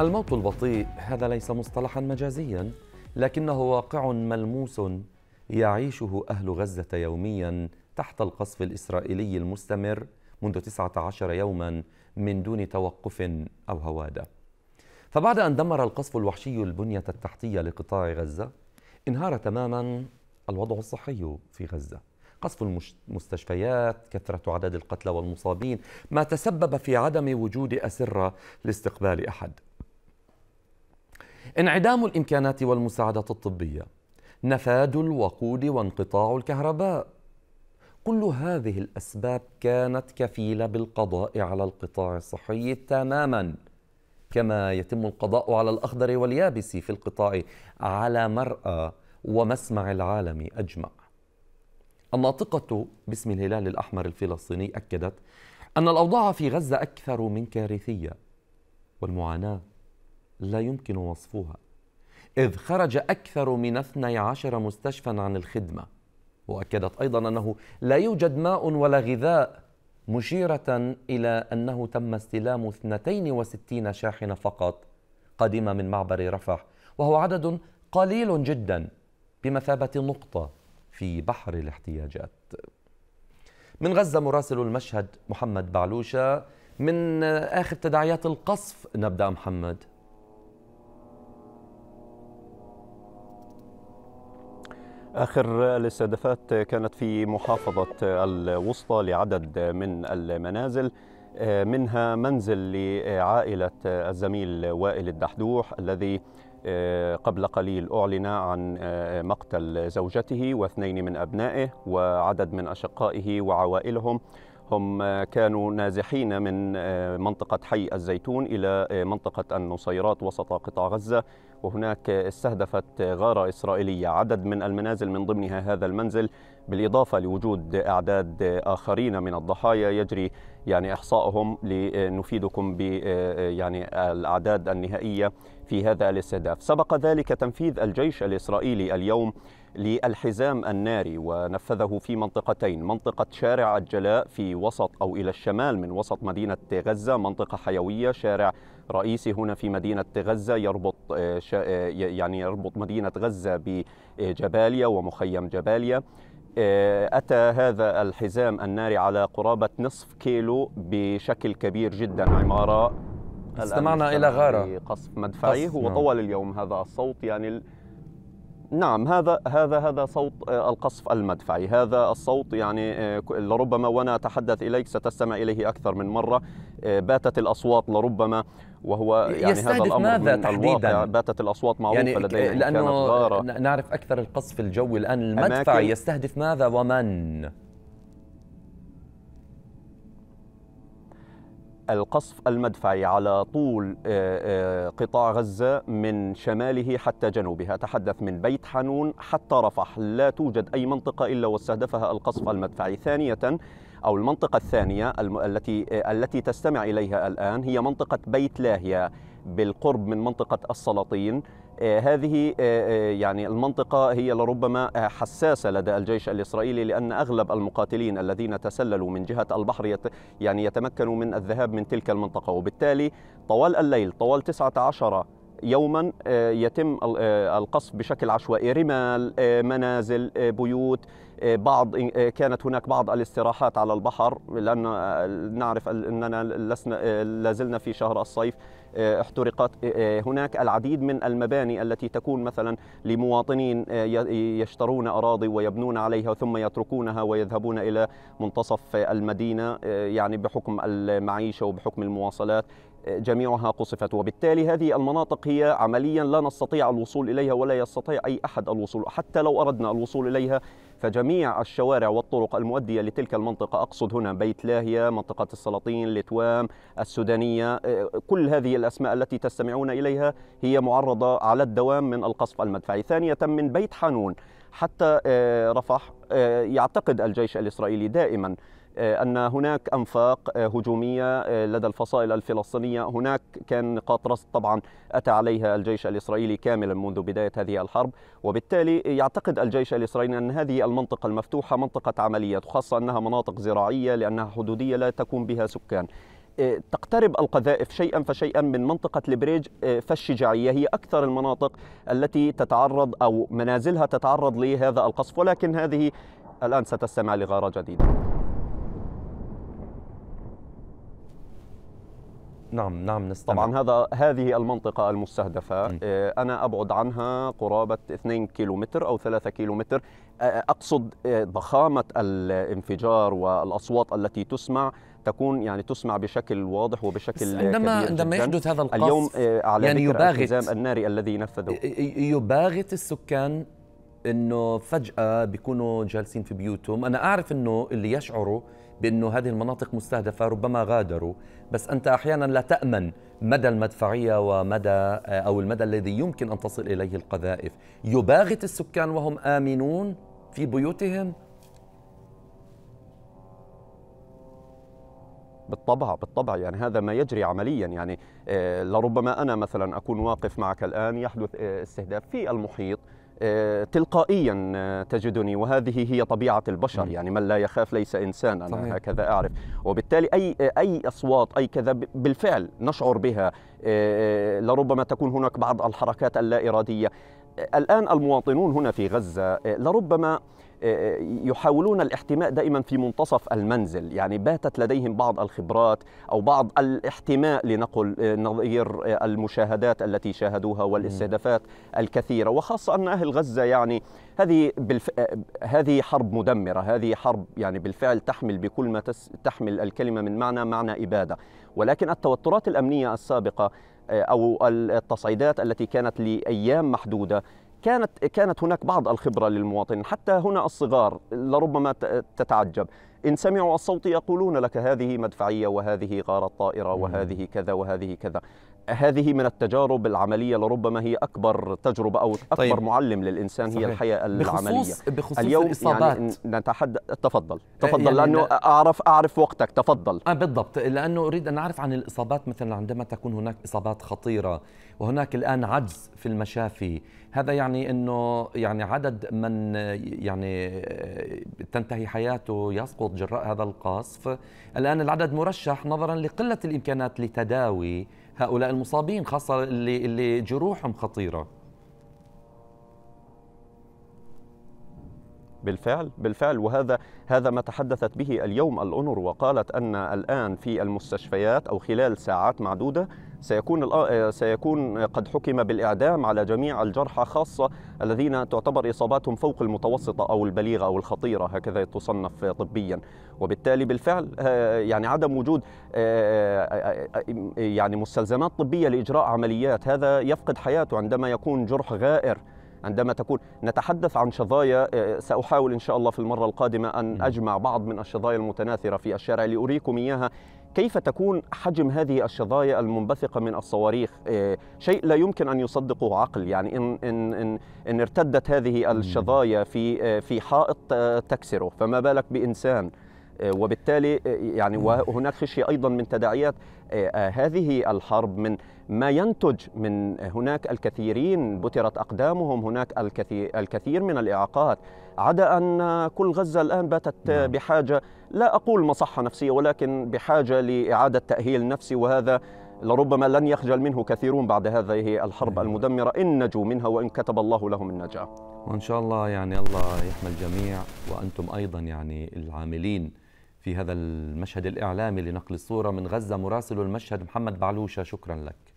الموت البطيء هذا ليس مصطلحا مجازيا لكنه واقع ملموس يعيشه أهل غزة يوميا تحت القصف الإسرائيلي المستمر منذ 19 يوما من دون توقف أو هوادة فبعد أن دمر القصف الوحشي البنية التحتية لقطاع غزة انهار تماما الوضع الصحي في غزة قصف المستشفيات كثرة عدد القتلى والمصابين ما تسبب في عدم وجود أسرة لاستقبال أحد انعدام الامكانات والمساعدات الطبيه نفاد الوقود وانقطاع الكهرباء كل هذه الاسباب كانت كفيله بالقضاء على القطاع الصحي تماما كما يتم القضاء على الاخضر واليابس في القطاع على مرأى ومسمع العالم اجمع الناطقه باسم الهلال الاحمر الفلسطيني اكدت ان الاوضاع في غزه اكثر من كارثيه والمعاناه لا يمكن وصفها إذ خرج أكثر من 12 مستشفى عن الخدمة وأكدت أيضا أنه لا يوجد ماء ولا غذاء مشيرة إلى أنه تم استلام 62 شاحنة فقط قادمة من معبر رفح وهو عدد قليل جدا بمثابة نقطة في بحر الاحتياجات من غزة مراسل المشهد محمد بعلوشة من آخر تداعيات القصف نبدأ محمد آخر الاستهدافات كانت في محافظة الوسطى لعدد من المنازل آه، منها منزل لعائلة الزميل وائل الدحدوح الذي آه، قبل قليل أعلن عن آه، مقتل زوجته واثنين من أبنائه وعدد من أشقائه وعوائلهم هم كانوا نازحين من آه، منطقة حي الزيتون إلى آه، منطقة النصيرات وسط قطاع غزة وهناك استهدفت غارة إسرائيلية عدد من المنازل من ضمنها هذا المنزل بالإضافة لوجود أعداد آخرين من الضحايا يجري يعني إحصائهم لنفيدكم ب آه، يعني الأعداد النهائية في هذا الاستهداف سبق ذلك تنفيذ الجيش الإسرائيلي اليوم للحزام الناري ونفذه في منطقتين منطقة شارع الجلاء في وسط أو إلى الشمال من وسط مدينة غزة منطقة حيوية شارع رئيسي هنا في مدينة غزة يربط آه، آه، يعني يربط مدينة غزة بجباليا ومخيم جباليا آه، أتى هذا الحزام الناري على قرابة نصف كيلو بشكل كبير جدا عمارة استمعنا إلى غارة قصف مدفعي هو نعم. طول اليوم هذا الصوت يعني نعم هذا هذا هذا صوت آه، القصف المدفعي، هذا الصوت يعني آه، لربما وانا اتحدث اليك ستستمع اليه اكثر من مره، آه، باتت الاصوات لربما وهو يعني هذا الامر ماذا من تحديدا؟ باتت الاصوات معروفه يعني لدينا لانه نعرف اكثر القصف الجوي الان المدفعي يستهدف ماذا ومن؟ القصف المدفعي على طول آه، آه، قطاع غزة من شماله حتى جنوبها تحدث من بيت حنون حتى رفح لا توجد أي منطقة إلا واستهدفها القصف المدفعي ثانية أو المنطقة الثانية التي آه، التي تستمع إليها الآن هي منطقة بيت لاهيا بالقرب من منطقة السلاطين آه، هذه آه، آه، يعني المنطقة هي لربما حساسة لدى الجيش الإسرائيلي لأن أغلب المقاتلين الذين تسللوا من جهة البحر يعني يتمكنوا من الذهاب من تلك المنطقة وبالتالي طوال الليل طوال 19 يوما يتم القصف بشكل عشوائي رمال منازل بيوت بعض كانت هناك بعض الاستراحات على البحر لأن نعرف أننا لسنا لازلنا في شهر الصيف احترقت هناك العديد من المباني التي تكون مثلا لمواطنين يشترون أراضي ويبنون عليها ثم يتركونها ويذهبون إلى منتصف المدينة يعني بحكم المعيشة وبحكم المواصلات جميعها قصفت وبالتالي هذه المناطق هي عمليا لا نستطيع الوصول إليها ولا يستطيع أي أحد الوصول حتى لو أردنا الوصول إليها فجميع الشوارع والطرق المؤدية لتلك المنطقة أقصد هنا بيت لاهية منطقة السلاطين لتوام السودانية آه، كل هذه الأسماء التي تستمعون إليها هي معرضة على الدوام من القصف المدفعي ثانية من بيت حانون حتى آه، رفح آه، يعتقد الجيش الإسرائيلي دائما آه، أن هناك أنفاق آه، هجومية آه، لدى الفصائل الفلسطينية هناك كان نقاط رصد طبعا أتى عليها الجيش الإسرائيلي كاملا منذ بداية هذه الحرب وبالتالي يعتقد الجيش الإسرائيلي أن هذه المنطقة المفتوحة منطقة عمليات خاصة أنها مناطق زراعية لأنها حدودية لا تكون بها سكان تقترب القذائف شيئا فشيئا من منطقة البريج فالشجاعية هي أكثر المناطق التي تتعرض أو منازلها تتعرض لهذا القصف ولكن هذه الآن ستستمع لغارة جديدة نعم نعم نستمع طبعا هذا هذه المنطقة المستهدفة آه، أنا أبعد عنها قرابة 2 كيلومتر أو 3 كيلومتر آه، أقصد آه، ضخامة الانفجار والأصوات التي تسمع تكون يعني تسمع بشكل واضح وبشكل عندما كبير عندما جداً. يحدث هذا القصف اليوم على يعني يباغت الناري الذي نفذه يباغت السكان انه فجاه بيكونوا جالسين في بيوتهم انا اعرف انه اللي يشعروا بانه هذه المناطق مستهدفه ربما غادروا بس انت احيانا لا تامن مدى المدفعيه ومدى آه، او المدى الذي يمكن ان تصل اليه القذائف يباغت السكان وهم امنون في بيوتهم بالطبع بالطبع يعني هذا ما يجري عمليا يعني آه، لربما انا مثلا اكون واقف معك الان يحدث آه، استهداف في المحيط آه، تلقائيا آه، تجدني وهذه هي طبيعه البشر يعني من لا يخاف ليس انسانا هكذا اعرف وبالتالي اي اي اصوات اي كذا بالفعل نشعر بها آه، لربما تكون هناك بعض الحركات اللا اراديه الان المواطنون هنا في غزه لربما يحاولون الاحتماء دائما في منتصف المنزل يعني باتت لديهم بعض الخبرات أو بعض الاحتماء لنقل نظير المشاهدات التي شاهدوها والاستهدافات الكثيرة وخاصة أن أهل غزة يعني هذه بالف... هذه حرب مدمرة هذه حرب يعني بالفعل تحمل بكل ما تس... تحمل الكلمة من معنى معنى إبادة ولكن التوترات الأمنية السابقة أو التصعيدات التي كانت لأيام محدودة كانت كانت هناك بعض الخبره للمواطنين حتى هنا الصغار لربما تتعجب ان سمعوا الصوت يقولون لك هذه مدفعيه وهذه غاره طائره وهذه كذا وهذه كذا هذه من التجارب العمليه لربما هي اكبر تجربه او اكبر طيب. معلم للانسان صحيح. هي الحياه العمليه بخصوص, بخصوص اليوم يعني الإصابات. يعني نتحدث تفضل إيه، تفضل يعني لانه اعرف اعرف وقتك تفضل آه بالضبط لانه اريد ان اعرف عن الاصابات مثلا عندما تكون هناك اصابات خطيره وهناك الان عجز في المشافي هذا يعني انه يعني عدد من يعني تنتهي حياته يسقط جراء هذا القصف الان العدد مرشح نظرا لقله الامكانات لتداوي هؤلاء المصابين خاصة اللي, اللي جروحهم خطيرة بالفعل بالفعل وهذا هذا ما تحدثت به اليوم الأونر وقالت أن الآن في المستشفيات أو خلال ساعات معدودة سيكون آه، سيكون قد حكم بالاعدام على جميع الجرحى خاصه الذين تعتبر اصاباتهم فوق المتوسطه او البليغه او الخطيره هكذا تصنف طبيا وبالتالي بالفعل آه، يعني عدم وجود آه، يعني مستلزمات طبيه لاجراء عمليات هذا يفقد حياته عندما يكون جرح غائر عندما تكون نتحدث عن شظايا آه، سأحاول إن شاء الله في المرة القادمة أن أجمع بعض من الشظايا المتناثرة في الشارع لأريكم إياها كيف تكون حجم هذه الشظايا المنبثقه من الصواريخ آه، شيء لا يمكن ان يصدقه عقل يعني ان ان ان, إن ارتدت هذه الشظايا في آه، في حائط تكسره فما بالك بانسان آه، وبالتالي آه، يعني وهناك خشيه ايضا من تداعيات آه، هذه الحرب من ما ينتج من هناك الكثيرين بترت اقدامهم هناك الكثير الكثير من الاعاقات عدا ان كل غزه الان باتت نعم. بحاجه لا اقول مصحه نفسيه ولكن بحاجه لاعاده تاهيل نفسي وهذا لربما لن يخجل منه كثيرون بعد هذه الحرب نعم. المدمرة إن نجوا منها وإن كتب الله لهم النجاة وإن شاء الله يعني الله يحمي الجميع وأنتم أيضا يعني العاملين في هذا المشهد الإعلامي لنقل الصورة من غزة مراسل المشهد محمد بعلوشة شكرا لك